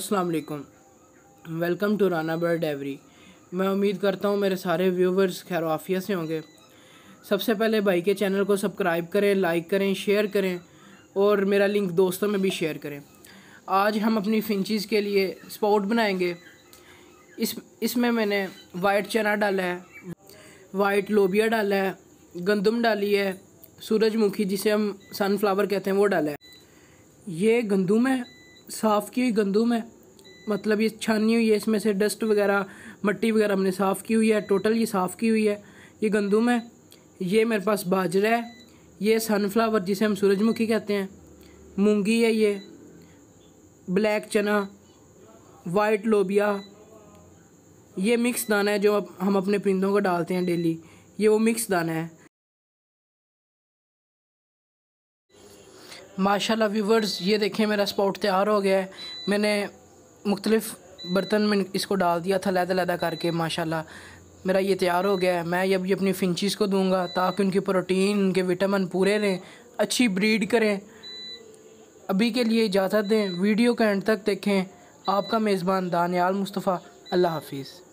अस्सलाम वालेकुम welcome to Rana bird every मैं उम्मीद करता हूँ मेरे सारे व्यूवर्स खैर आफिया से होंगे सबसे पहले भाई के चैनल को सब्सक्राइब करें लाइक करें शेयर करें और मेरा लिंक दोस्तों में भी शेयर करें आज हम अपनी फिंचीज़ के लिए स्पॉट बनाएंगे इस इसमें मैंने वाइट चना डाला है वाइट लोबिया डाला है गंदम डाली है सूरजमुखी जिसे हम सनफ्लावर कहते हैं वो डाला है ये गंदुम है साफ़ की हुई गंदुम है मतलब ये छानी हुई है इसमें से डस्ट वगैरह मट्टी वगैरह हमने साफ़ की हुई है टोटल ये साफ़ की हुई है ये गंदुम है ये मेरे पास बाजरा है ये सनफ्लावर जिसे हम सूरजमुखी कहते हैं मूँगी है ये ब्लैक चना वाइट लोबिया ये मिक्स दाना है जो हम अपने परिंदों को डालते हैं डेली ये वो मिक्स दाना है माशाल्लाह व्यूवर्स ये देखें मेरा स्पॉट तैयार हो गया है मैंने मुख्तलिफ़ बर्तन में इसको डाल दिया था लहदा लैदा करके माशाल्लाह मेरा ये तैयार हो गया है मैं ये अभी अपनी फिंचीज़ को दूंगा ताकि उनकी प्रोटीन उनके विटामिन पूरे लें अच्छी ब्रीड करें अभी के लिए इजाज़त दें वीडियो का एंड तक देखें आपका मेज़बान दानियाल मुस्तफ़ा अल्लाह हाफिज़